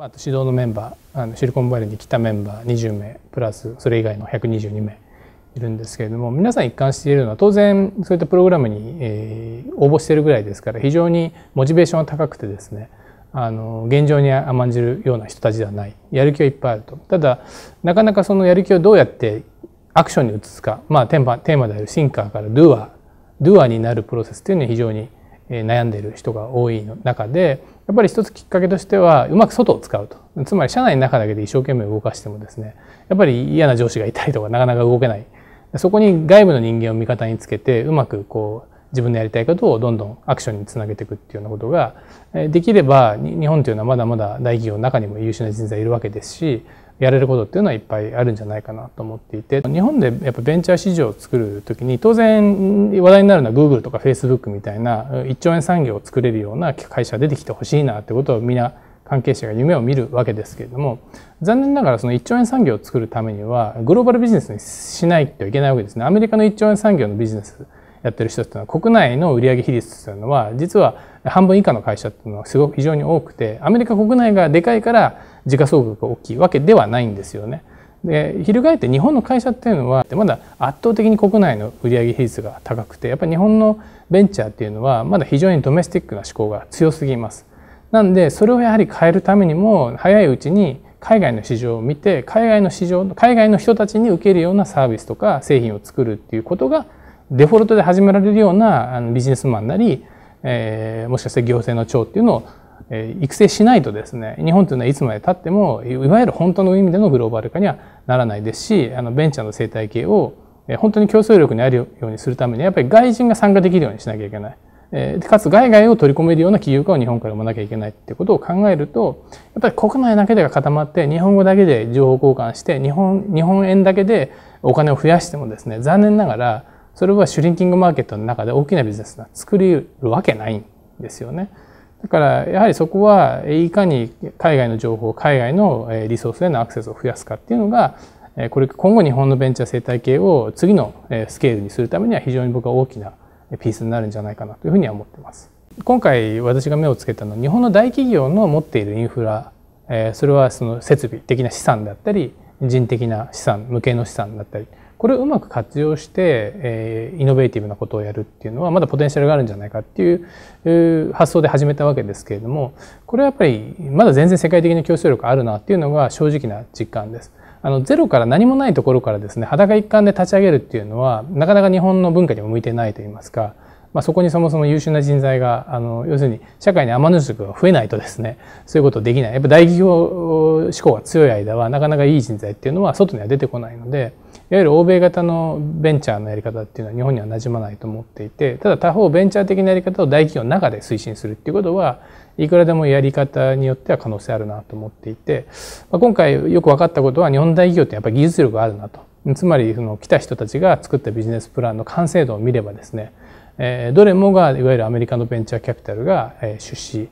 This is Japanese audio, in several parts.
まあ、指導のメンバーあのシリコンバレーに来たメンバー20名プラスそれ以外の122名いるんですけれども皆さん一貫しているのは当然そういったプログラムに、えー、応募しているぐらいですから非常にモチベーションが高くてですねあの現状に甘んじるような人たちではないやる気はいっぱいあるとただなかなかそのやる気をどうやってアクションに移すか、まあ、テーマテーマであるシンカーからドゥアドゥアになるプロセスというのは非常に悩んでいる人が多い中でやっぱり一つきっかけとしてはうまく外を使うとつまり社内の中だけで一生懸命動かしてもですねやっぱり嫌な上司がいたりとかなかなか動けないそこに外部の人間を味方につけてうまくこう自分のやりたいことをどんどんアクションにつなげていくっていうようなことができれば日本というのはまだまだ大企業の中にも優秀な人材いるわけですしやれることっていうのはいっぱいあるんじゃないかなと思っていて日本でやっぱベンチャー市場を作る時に当然話題になるのは Google とか Facebook みたいな1兆円産業を作れるような会社出てきてほしいなってことをみんな関係者が夢を見るわけですけれども残念ながらその1兆円産業を作るためにはグローバルビジネスにしないといけないわけですね。アメリカの1兆円産業のビジネスやってる人っていうのは国内の売上比率というのは実は半分以下の会社っていうのはすごく非常に多くてアメリカ国内がでかいから時価総額が大きいわけではないんですよね。で翻って日本の会社っていうのはまだ圧倒的に国内の売上比率が高くてやっぱり日本のベンチャーっていうのはまだ非常にドメスティックな思考が強すぎます。なんでそれをやはり変えるためにも早いうちに海外の市場を見て海外の市場海外の人たちに受けるようなサービスとか製品を作るっていうことがデフォルトで始められるようなビジネスマンなり、えー、もしかして行政の長っていうのを育成しないとですね日本というのはいつまでたってもいわゆる本当の意味でのグローバル化にはならないですしあのベンチャーの生態系を本当に競争力にあるようにするためにはやっぱり外人が参加できるようにしなきゃいけない。かつ外外を取り込めるような企業家を日本から生まなきゃいけないってことを考えるとやっぱり国内だけでが固まって日本語だけで情報交換して日本日本円だけでお金を増やしてもですね残念ながらそれはシュリンキングマーケットの中で大きなビジネスが作れるわけないんですよね。だからやはりそこはいかに海外の情報海外のリソースへのアクセスを増やすかっていうのがこれ今後日本のベンチャー生態系を次のスケールにするためには非常に僕は大きなピースになるんじゃないかなというふうには思ってます。今回私が目をつけたのは日本の大企業の持っているインフラそれはその設備的な資産だったり人的な資産無形の資産だったりこれをうまく活用して、えー、イノベーティブなことをやるっていうのはまだポテンシャルがあるんじゃないかっていう発想で始めたわけですけれどもこれはやっぱりまだ全然世界的な競争力あるなっていうのが正直な実感です。あのゼロから何もないところからですね裸一貫で立ち上げるっていうのはなかなか日本の文化にも向いてないといいますかまあ、そこにそもそも優秀な人材があの要するに社会に天の塾が増えないとですねそういうことできないやっぱ大企業志向が強い間はなかなかいい人材っていうのは外には出てこないのでいわゆる欧米型のベンチャーのやり方っていうのは日本には馴染まないと思っていてただ他方ベンチャー的なやり方を大企業の中で推進するっていうことはいくらでもやり方によっては可能性あるなと思っていて、まあ、今回よく分かったことは日本大企業ってやっぱり技術力があるなとつまりその来た人たちが作ったビジネスプランの完成度を見ればですねえどれもがいわゆるアメリカのベンチャーキャピタルが、え出資、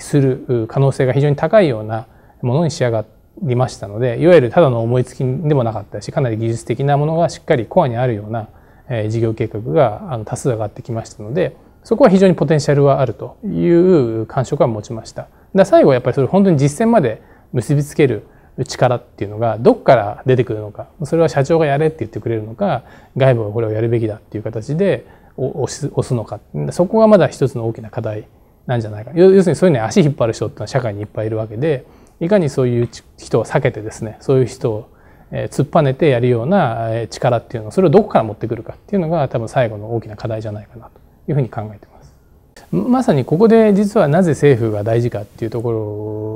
する可能性が非常に高いようなものに仕上がりましたのでいわゆるただの思いつきでもなかったしかなり技術的なものがしっかりコアにあるような、え事業計画があの多数上がってきましたのでそこは非常にポテンシャルはあるという感触は持ちました。だ最後はやっぱりそれ本当に実践まで結びつける力っていうのがどこから出てくるのかそれは社長がやれって言ってくれるのか外部がこれをやるべきだっていう形で押すのかそこがまだ一つの大きな課題なんじゃないか要するにそういうね足引っ張る人っていうのは社会にいっぱいいるわけでいかにそういう人を避けてですねそういう人を突っぱねてやるような力っていうのそれをどこから持ってくるかっていうのが多分最後の大きな課題じゃないかなというふうに考えてます。まさにここで実はなぜ政府が大事かっていうとこ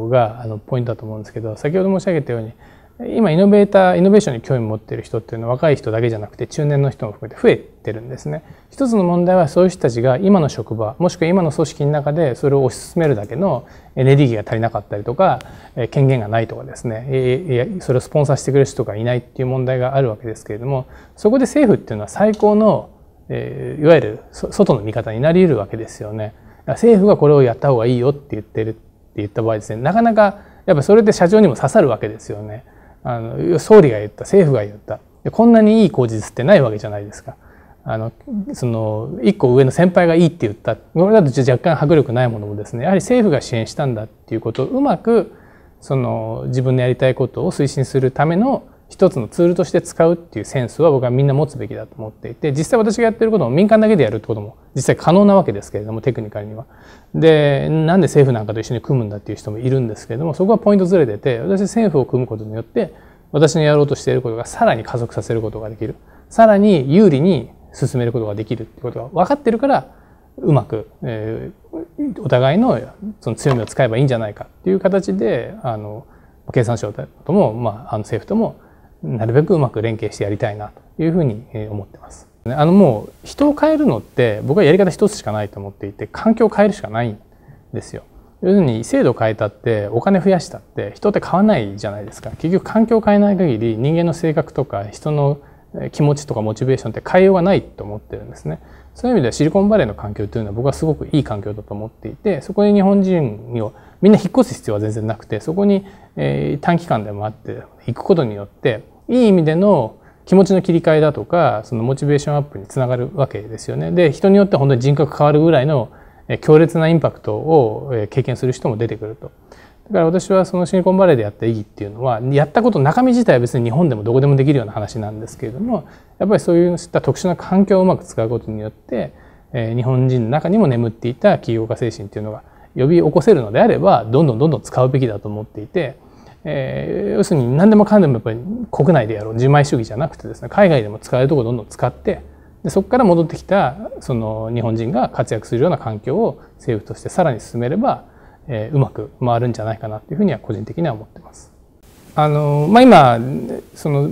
ろがあのポイントだと思うんですけど先ほど申し上げたように今イノベーターイノベーションに興味を持っている人っていうのは若い人だけじゃなくて中年の人も含めて増えてるんですね一つの問題はそういう人たちが今の職場もしくは今の組織の中でそれを推し進めるだけのエネルギーが足りなかったりとか権限がないとかですねそれをスポンサーしてくれる人がいないっていう問題があるわけですけれどもそこで政府っていうのは最高のいわゆる外の味方になり得るわけですよね政府がこれをやった方がいいよって言ってるって言った場合ですねなかなかやっぱそれで社長にも刺さるわけですよね。あの総理が言った政府が言ったこんなにいい口実ってないわけじゃないですか。あのその1個上の先輩がいいって言ったこれだと若干迫力ないものもですねやはり政府が支援したんだっていうことをうまくその自分のやりたいことを推進するための一つのツールとして使うっていうセンスは僕はみんな持つべきだと思っていて実際私がやってることを民間だけでやるってことも実際可能なわけですけれどもテクニカルには。でなんで政府なんかと一緒に組むんだっていう人もいるんですけれどもそこはポイントずれてて私政府を組むことによって私のやろうとしていることがさらに加速させることができるさらに有利に進めることができるってことが分かってるからうまく、えー、お互いのその強みを使えばいいんじゃないかっていう形であの経産省とも、まあ、あの政府ともなるべくうまく連携してやりたいなというふうに思ってます。あのもう人を変えるのって僕はやり方一つしかないと思っていて環境を変えるしかないんですよ。要するに制度を変えたってお金増やしたって人って買わないじゃないですか結局環境を変えない限り人間の性格とか人の気持ちとかモチベーションって変えようがないと思ってるんですね。そういう意味ではシリコンバレーの環境というのは僕はすごくいい環境だと思っていてそこに日本人をみんな引っ越す必要は全然なくてそこに短期間でもあって行くことによっていい意味での気持ちの切り替えだとかそのモチベーションアップにつながるわけですよね。で人によって本当に人格変わるぐらいの強烈なインパクトを経験する人も出てくると。だから私はそのシリコンバレーでやった意義っていうのはやったこと中身自体は別に日本でもどこでもできるような話なんですけれどもやっぱりそういった特殊な環境をうまく使うことによって、えー、日本人の中にも眠っていた起業家精神っていうのが呼び起こせるのであればどんどんどんどん使うべきだと思っていて、えー、要するに何でもかんでもやっぱり国内でやろう自前主義じゃなくてですね海外でも使えるとこどんどん使ってでそこから戻ってきたその日本人が活躍するような環境を政府としてさらに進めればえうまく回るんじゃないかなというふうには個人的には思ってます。あのまあ、今その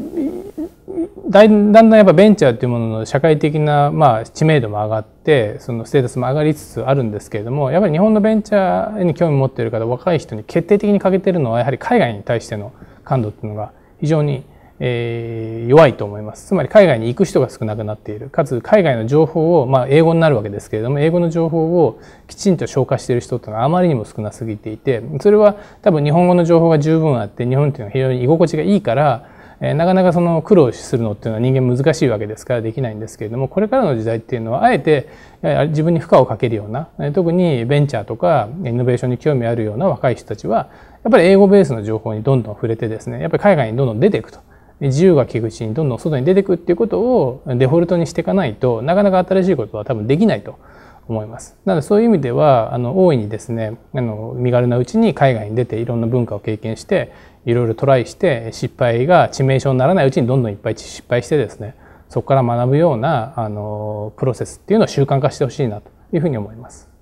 だんだんやっぱベンチャーというものの社会的な、まあ、知名度も上がってそのステータスも上がりつつあるんですけれどもやっぱり日本のベンチャーに興味持っている方若い人に決定的に欠けてるのはやはり海外に対しての感度っていうのが非常にえー、弱いと思います。つまり海外に行く人が少なくなっている。かつ海外の情報を、まあ、英語になるわけですけれども、英語の情報をきちんと消化している人というのはあまりにも少なすぎていて、それは多分日本語の情報が十分あって、日本というのは非常に居心地がいいから、えー、なかなかその苦労するのっていうのは人間難しいわけですからできないんですけれども、これからの時代っていうのはあえて自分に負荷をかけるような、特にベンチャーとかイノベーションに興味あるような若い人たちは、やっぱり英語ベースの情報にどんどん触れてですね、やっぱり海外にどんどん出ていくと。自由が利くうちにどんどん外に出てくっていうことをデフォルトにしていかないとなかなか新しいことは多分できないと思います。なのでそういう意味ではあの大いにですねあの身軽なうちに海外に出ていろんな文化を経験していろいろトライして失敗が致命傷にならないうちにどんどんいっぱい失敗してですねそこから学ぶようなあのプロセスっていうのを習慣化してほしいなというふうに思います。